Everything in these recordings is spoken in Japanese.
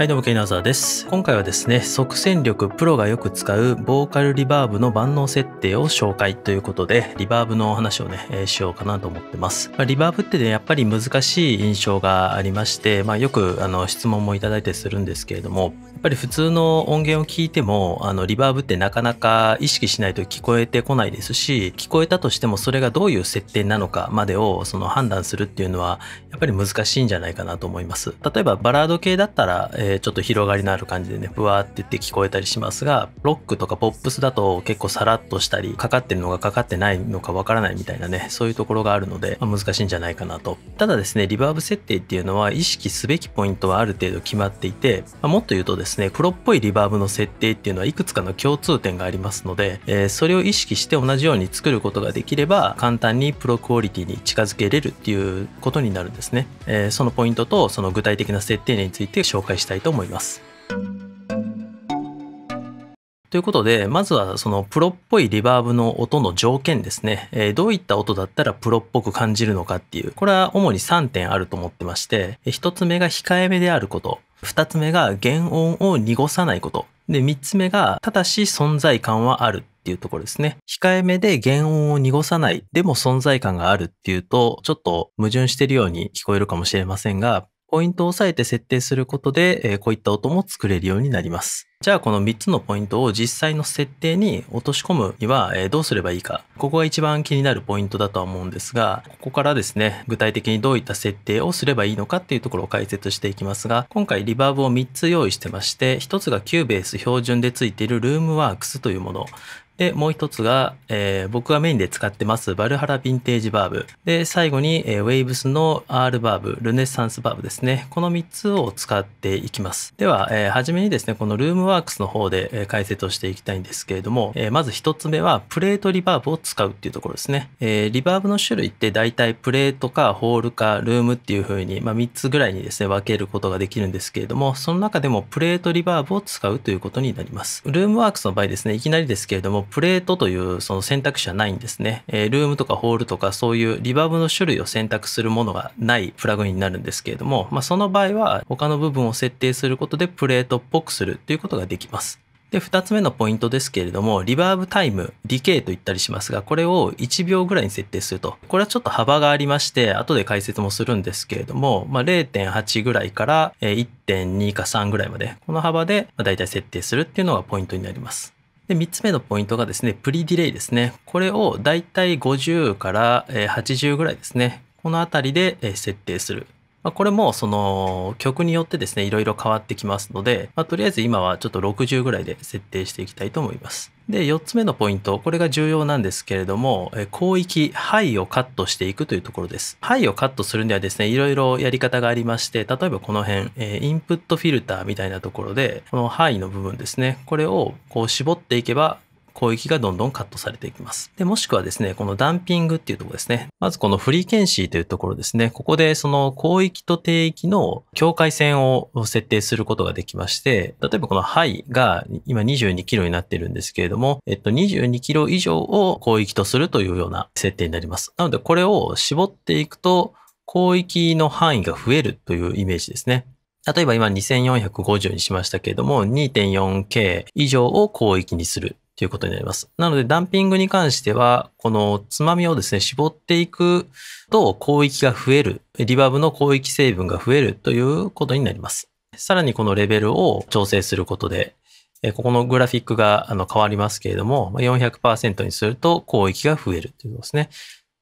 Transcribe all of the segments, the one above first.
はいどうもケイナーザーです今回はですね即戦力プロがよく使うボーカルリバーブの万能設定を紹介ということでリバーブのお話をね、えー、しようかなと思ってます、まあ、リバーブってねやっぱり難しい印象がありまして、まあ、よくあの質問もいただいたりするんですけれどもやっぱり普通の音源を聞いてもあのリバーブってなかなか意識しないと聞こえてこないですし聞こえたとしてもそれがどういう設定なのかまでをその判断するっていうのはやっぱり難しいんじゃないかなと思います例えばバラード系だったら、えーちょっと広がりのある感じでね、ふわーって言って聞こえたりしますが、ロックとかポップスだと結構さらっとしたり、かかってるのがかかってないのかわからないみたいなね、そういうところがあるので、まあ、難しいんじゃないかなと。ただですね、リバーブ設定っていうのは意識すべきポイントはある程度決まっていて、まあ、もっと言うとですね、プロっぽいリバーブの設定っていうのはいくつかの共通点がありますので、えー、それを意識して同じように作ることができれば、簡単にプロクオリティに近づけれるっていうことになるんですね。えー、そのポイントとその具体的な設定について紹介したいいと思います。ということで、まずはそのプロっぽいリバーブの音の条件ですね。えー、どういった音だったらプロっぽく感じるのかっていう、これは主に3点あると思ってまして、1つ目が控えめであること、2つ目が原音を濁さないこと、で、3つ目が、ただし存在感はあるっていうところですね。控えめで原音を濁さない、でも存在感があるっていうと、ちょっと矛盾してるように聞こえるかもしれませんが、ポイントを押さえて設定することで、えこういった音も作れるようになります。じゃあこの3つのポイントを実際の設定に落とし込むには、えどうすればいいか。ここが一番気になるポイントだとは思うんですが、ここからですね、具体的にどういった設定をすればいいのかっていうところを解説していきますが、今回リバーブを3つ用意してまして、1つがキューベース標準でついているルームワークスというもの、で、もう一つが、えー、僕がメインで使ってます、バルハラヴィンテージバーブ。で、最後に、えー、ウェイブスの R バーブ、ルネッサンスバーブですね。この3つを使っていきます。では、えー、はじめにですね、このルームワークスの方で、え解説をしていきたいんですけれども、えー、まず1つ目は、プレートリバーブを使うっていうところですね。えー、リバーブの種類って大体プレートかホールかルームっていう風に、まあ、3つぐらいにですね、分けることができるんですけれども、その中でもプレートリバーブを使うということになります。ルームワークスの場合ですね、いきなりですけれども、プレートというその選択肢はないんですね、えー、ルームとかホールとかそういうリバーブの種類を選択するものがないプラグインになるんですけれども、まあ、その場合は他の部分を設定することでプレートっぽくするということができます。で、二つ目のポイントですけれども、リバーブタイム、リケイと言ったりしますが、これを1秒ぐらいに設定すると。これはちょっと幅がありまして、後で解説もするんですけれども、まあ、0.8ぐらいから1.2か3ぐらいまで、この幅でだいたい設定するっていうのがポイントになります。で、3つ目のポイントがですね、プリディレイですね。これをだいたい50から80ぐらいですね。このあたりで設定する。まあ、これもその曲によってですね、いろいろ変わってきますので、まあ、とりあえず今はちょっと60ぐらいで設定していきたいと思います。で、4つ目のポイント、これが重要なんですけれども、広域、範囲をカットしていくというところです。範囲をカットするにはですね、いろいろやり方がありまして、例えばこの辺、インプットフィルターみたいなところで、この範囲の部分ですね、これをこう絞っていけば、広域がどんどんカットされていきます。で、もしくはですね、このダンピングっていうところですね。まずこのフリーケンシーというところですね。ここでその広域と低域の境界線を設定することができまして、例えばこのハイが今22キロになってるんですけれども、えっと22キロ以上を広域とするというような設定になります。なのでこれを絞っていくと、広域の範囲が増えるというイメージですね。例えば今2450にしましたけれども、2.4K 以上を広域にするということになります。なので、ダンピングに関しては、このつまみをですね、絞っていくと、広域が増える、リバーブの広域成分が増えるということになります。さらにこのレベルを調整することで、ここのグラフィックがあの変わりますけれども、400%にすると広域が増えるということですね。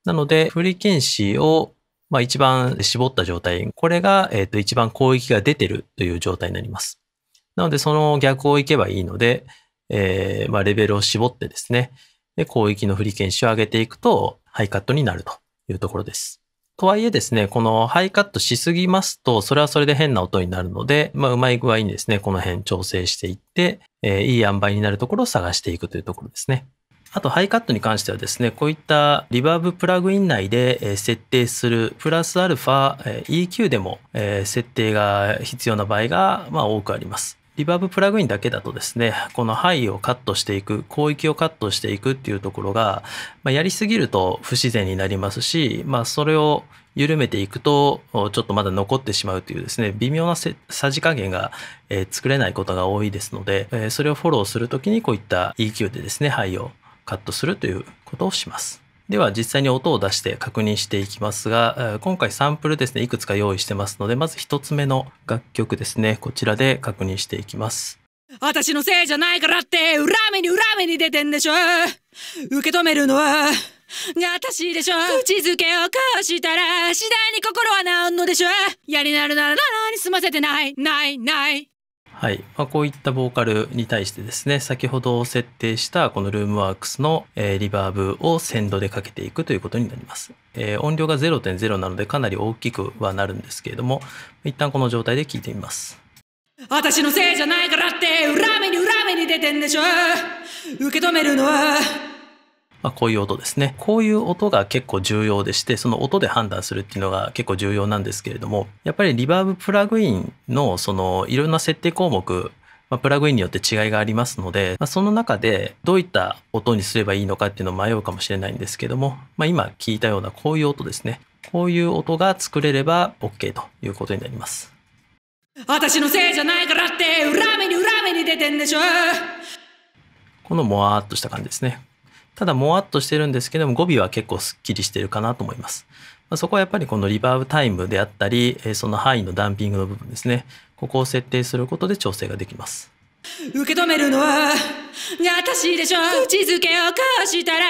なので、フリケンシーをま一番絞った状態。これが、えっ、と、一番広域が出てるという状態になります。なので、その逆を行けばいいので、えー、まあ、レベルを絞ってですね、で広域のフリケンシを上げていくと、ハイカットになるというところです。とはいえですね、このハイカットしすぎますと、それはそれで変な音になるので、まあ、うまい具合にですね、この辺調整していって、えー、いい塩梅になるところを探していくというところですね。あと、ハイカットに関してはですね、こういったリバーブプラグイン内で設定するプラスアルファ EQ でも設定が必要な場合がま多くあります。リバーブプラグインだけだとですね、この範囲をカットしていく、広域をカットしていくっていうところが、まあ、やりすぎると不自然になりますし、まあ、それを緩めていくと、ちょっとまだ残ってしまうというですね、微妙なさじ加減が、えー、作れないことが多いですので、えー、それをフォローするときにこういった EQ でですね、範囲をカットするということをします。では実際に音を出して確認していきますが、今回サンプルですね、いくつか用意してますので、まず1つ目の楽曲ですね、こちらで確認していきます。私のせいじゃないからって、恨みに恨みに出てんでしょ受け止めるのは、私でしょ口づけを交したら、次第に心は治んのでしょやりなるならなのに済ませてない、ない、ない。はい。まあ、こういったボーカルに対してですね、先ほど設定したこのルームワークスの、えリバーブを鮮度でかけていくということになります。え音量が0.0なのでかなり大きくはなるんですけれども、一旦この状態で聞いてみます。私のせいじゃないからって、裏目に裏目に出てんでしょ受け止めるのはまあ、こういう音ですね。こういう音が結構重要でして、その音で判断するっていうのが結構重要なんですけれども、やっぱりリバーブプラグインのそのいろんな設定項目、まあ、プラグインによって違いがありますので、まあ、その中でどういった音にすればいいのかっていうのを迷うかもしれないんですけども、まあ、今聞いたようなこういう音ですね。こういう音が作れれば OK ということになります。私のせいじゃないからって、裏目に裏目に出てんでしょこのもわーっとした感じですね。ただもわっとしてるんですけども語尾は結構すっきりしてるかなと思います。まあ、そこはやっぱりこのリバーブタイムであったり、その範囲のダンピングの部分ですね。ここを設定することで調整ができます。受け止めるのは私でしょ口づけを交したら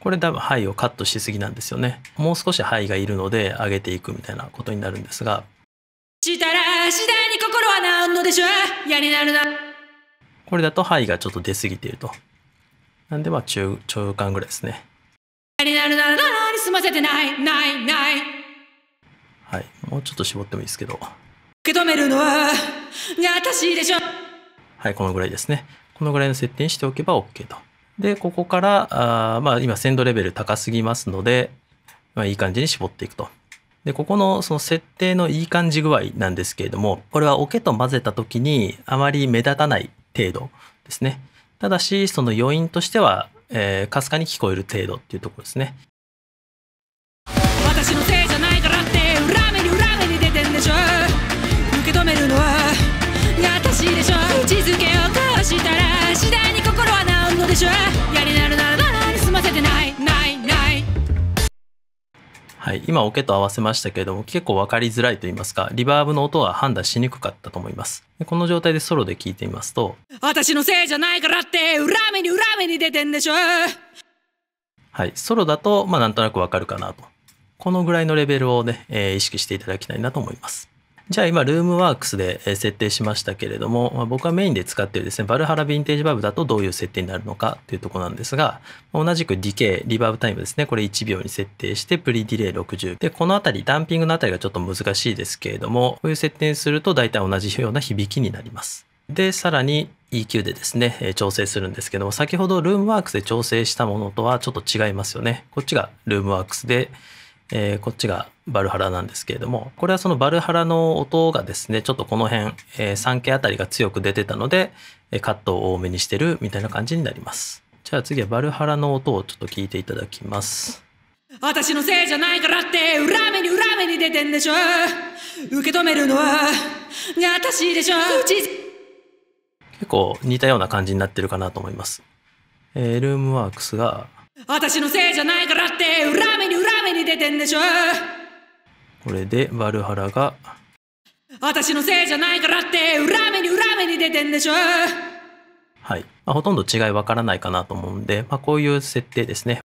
これ多分「範囲をカットしすぎなんですよねもう少し「範囲がいるので上げていくみたいなことになるんですがしたら次第に心は治んのでしょやになるなこれだと「範囲がちょっと出すぎているとなんでまあ中、中間ぐらいですね。済ませてないないないはいもうちょっと絞ってもいいですけど受け止めるのは私でしょはいこのぐらいですねこのぐらいの設定にしておけば OK とでここからあまあ今鮮度レベル高すぎますので、まあ、いい感じに絞っていくとでここのその設定のいい感じ具合なんですけれどもこれは桶と混ぜた時にあまり目立たない程度ですねただし、その余韻としては、えー、かすかに聞こえる程度っていうところですね。私のせいじゃないからって裏目に裏目に出てんでしょ受け止めるのは私でしょけをしたら次第に心は治るのでしょやりなるならはい、今オケと合わせましたけれども結構分かりづらいと言いますかリバーブの音は判断しにくかったと思いますこの状態でソロで聴いてみますと私のせいじゃないからって恨みに恨みに出てんでしょはいソロだとまあなんとなくわかるかなとこのぐらいのレベルをね、えー、意識していただきたいなと思いますじゃあ今、ルームワークスで設定しましたけれども、まあ、僕はメインで使っているですね、バルハラヴィンテージバブだとどういう設定になるのかというとこなんですが、同じくディケイ、リバーブタイムですね、これ1秒に設定して、プリディレイ60。で、このあたり、ダンピングのあたりがちょっと難しいですけれども、こういう設定にすると大体同じような響きになります。で、さらに EQ でですね、調整するんですけども、先ほどルームワークスで調整したものとはちょっと違いますよね。こっちがルームワークスで、えー、こっちがバルハラなんですけれども、これはそのバルハラの音がですね、ちょっとこの辺、えー、3系あたりが強く出てたので、えカットを多めにしてるみたいな感じになります。じゃあ次はバルハラの音をちょっと聞いていただきます。私のせいじゃないからって裏目に裏目に出てんでしょ受け止めるのは私でしょ結構似たような感じになってるかなと思います。えー、ルームワークスが私のせいじゃないからって裏目に裏目に出てんでしょこれでバルハラが私のせいじゃないからって裏目に裏目に出てんでしょはい、まあ、ほとんど違いわからないかなと思うんで、まあ、こういう設定ですね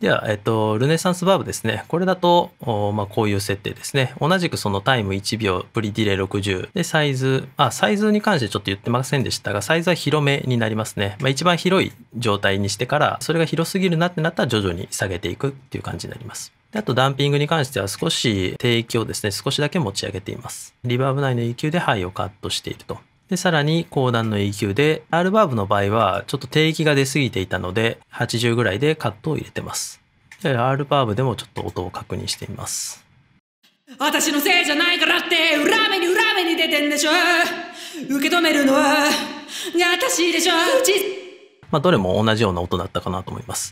では、えっと、ルネサンスバーブですね。これだと、まあ、こういう設定ですね。同じくそのタイム1秒、プリディレイ60。で、サイズ、あ、サイズに関してちょっと言ってませんでしたが、サイズは広めになりますね。まあ、一番広い状態にしてから、それが広すぎるなってなったら徐々に下げていくっていう感じになります。であとダンピングに関しては少し低域をですね、少しだけ持ち上げています。リバーブ内の EQ でハイをカットしていると。で、さらに後段の E q で、R バーブの場合はちょっと低域が出すぎていたので、80ぐらいでカットを入れてます。R バーブでもちょっと音を確認してみます。私のせいじゃないからって裏目に裏目に出てんでしょ受け止めるのは私でしょうちまあどれも同じような音だったかなと思います。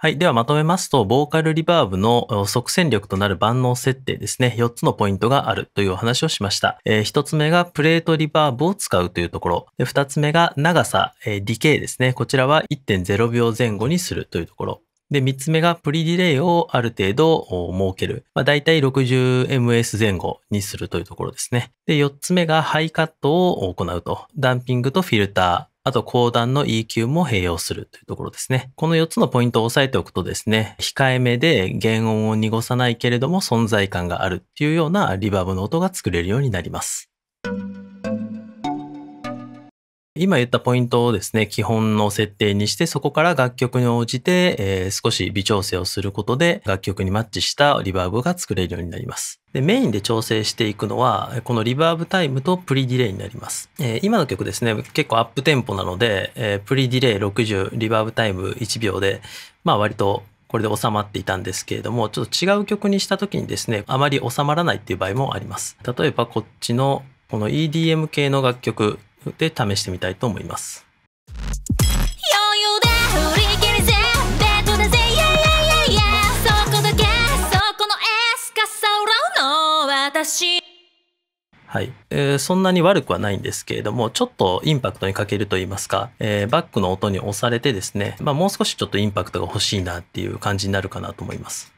はい。ではまとめますと、ボーカルリバーブの即戦力となる万能設定ですね。4つのポイントがあるというお話をしました。えー、1つ目がプレートリバーブを使うというところ。で2つ目が長さ、えー、ディケイですね。こちらは1.0秒前後にするというところ。で、3つ目がプリディレイをある程度設ける。まあ、大体 60ms 前後にするというところですね。で、4つ目がハイカットを行うと。ダンピングとフィルター。あと講談の EQ も併用するというところですね。この4つのポイントを押さえておくとですね、控えめで原音を濁さないけれども存在感があるっていうようなリバーブの音が作れるようになります。今言ったポイントをですね、基本の設定にして、そこから楽曲に応じて、えー、少し微調整をすることで、楽曲にマッチしたリバーブが作れるようになります。でメインで調整していくのは、このリバーブタイムとプリディレイになります。えー、今の曲ですね、結構アップテンポなので、えー、プリディレイ60、リバーブタイム1秒で、まあ割とこれで収まっていたんですけれども、ちょっと違う曲にした時にですね、あまり収まらないっていう場合もあります。例えばこっちのこの EDM 系の楽曲で試してみたいと思います。はい、えー、そんなに悪くはないんですけれども、ちょっとインパクトに欠けると言いますか、えー、バックの音に押されてですね、まあ、もう少しちょっとインパクトが欲しいなっていう感じになるかなと思います。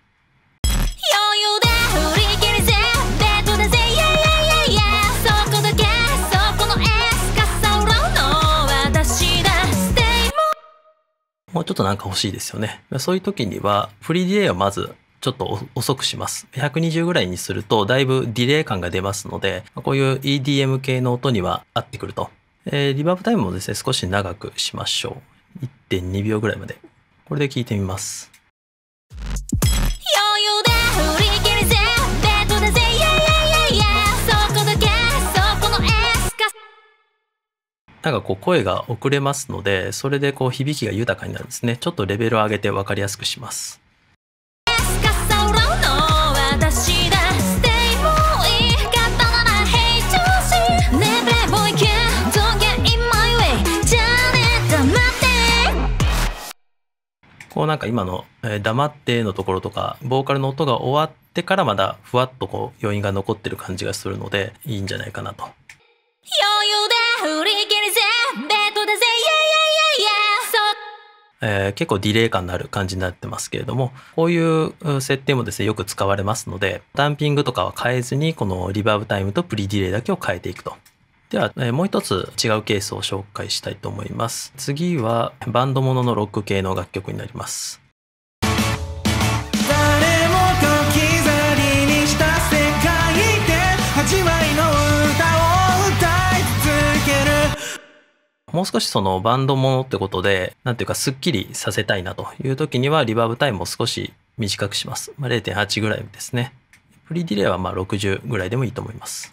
もうちょっとなんか欲しいですよね。そういう時には、フリーディレイはまずちょっと遅くします。120ぐらいにすると、だいぶディレイ感が出ますので、こういう EDM 系の音には合ってくると。えー、リバーブタイムもですね、少し長くしましょう。1.2秒ぐらいまで。これで聞いてみます。なんかこう声が遅れますので、それでこう響きが豊かになるんですね。ちょっとレベルを上げて分かりやすくします。こうなんか今の「黙って」のところとかボーカルの音が終わってからまだふわっとこう余韻が残ってる感じがするのでいいんじゃないかなと。余裕で振り切りぜベッドだぜイエイイエイエイそえー、結構ディレイ感のある感じになってますけれどもこういう設定もですねよく使われますのでダンピングとかは変えずにこのリバーブタイムとプリディレイだけを変えていくとでは、えー、もう一つ違うケースを紹介したいと思います次はバンドもののロック系の楽曲になりますもう少しそのバンドものってことで、なんていうかスッキリさせたいなという時にはリバーブタイムを少し短くします。まあ、0.8ぐらいですね。プリディレイはまあ60ぐらいでもいいと思います。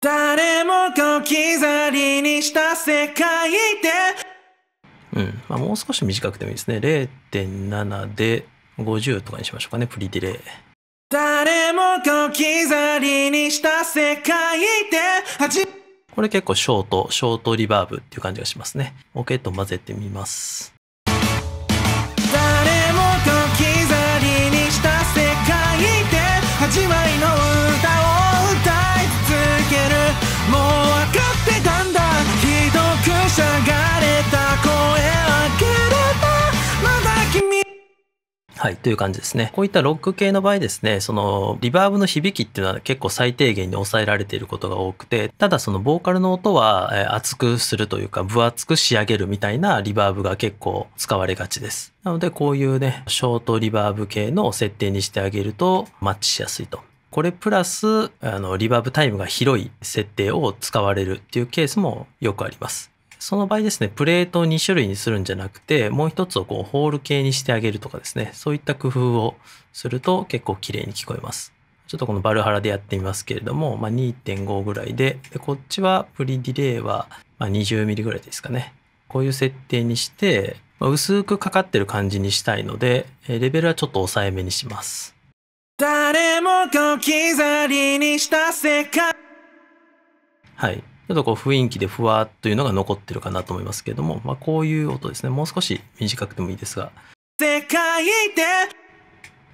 誰も小刻りにした世界でうんまあ、もう少し短くてもいいですね。0.7で50とかにしましょうかね、プリディレイ。誰も小刻りにした世界でこれ結構ショート、ショートリバーブっていう感じがしますね。OK と混ぜてみます。はい、という感じですね。こういったロック系の場合ですね、そのリバーブの響きっていうのは結構最低限に抑えられていることが多くて、ただそのボーカルの音は厚くするというか分厚く仕上げるみたいなリバーブが結構使われがちです。なのでこういうね、ショートリバーブ系の設定にしてあげるとマッチしやすいと。これプラス、あの、リバーブタイムが広い設定を使われるっていうケースもよくあります。その場合ですね、プレートを2種類にするんじゃなくて、もう一つをこうホール系にしてあげるとかですね、そういった工夫をすると結構綺麗に聞こえます。ちょっとこのバルハラでやってみますけれども、まあ、2.5ぐらいでで、こっちはプリディレイはま 20mm ぐらいですかね。こういう設定にして、まあ、薄くかかってる感じにしたいので、レベルはちょっと抑えめにします。誰も置き去りにした世界はい。ちょっとこう雰囲気でふわっというのが残ってるかなと思いますけれども、まあ、こういう音ですね。もう少し短くてもいいですが。世界で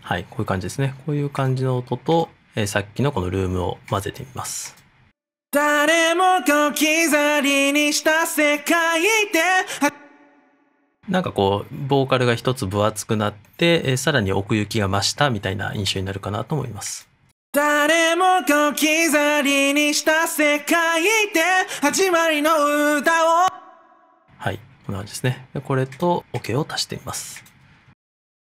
はい、こういう感じですね。こういう感じの音と、えー、さっきのこのルームを混ぜてみます。誰もが置き去りにした世界でなんかこう、ボーカルが一つ分厚くなって、えー、さらに奥行きが増したみたいな印象になるかなと思います。誰も置き去りにした世界で始まりの歌をはいこんな感じですねこれとオ、OK、ケを足してみます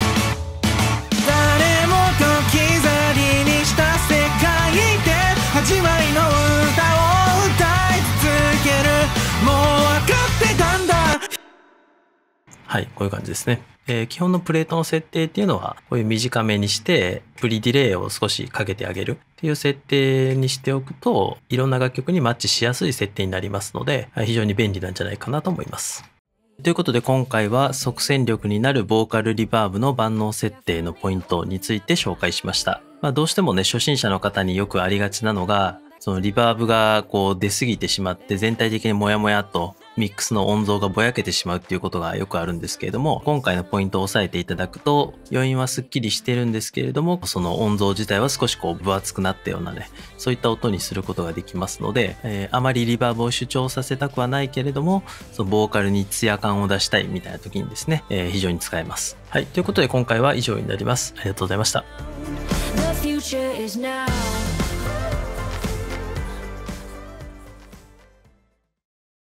誰も置き去りにした世界で始まりの歌を歌い続けるもう分かってたんだはいこういう感じですねえー、基本のプレートの設定っていうのは、こういう短めにして、プリディレイを少しかけてあげるっていう設定にしておくと、いろんな楽曲にマッチしやすい設定になりますので、非常に便利なんじゃないかなと思います。ということで今回は即戦力になるボーカルリバーブの万能設定のポイントについて紹介しました。まあ、どうしてもね、初心者の方によくありがちなのが、そのリバーブがこう出すぎてしまって全体的にモヤモヤとミックスの音像がぼやけてしまうっていうことがよくあるんですけれども、今回のポイントを押さえていただくと、余韻はすっきりしてるんですけれども、その音像自体は少しこう分厚くなったようなね、そういった音にすることができますので、えー、あまりリバーブを主張させたくはないけれども、そのボーカルにツヤ感を出したいみたいな時にですね、えー、非常に使えます。はい、ということで今回は以上になります。ありがとうございました。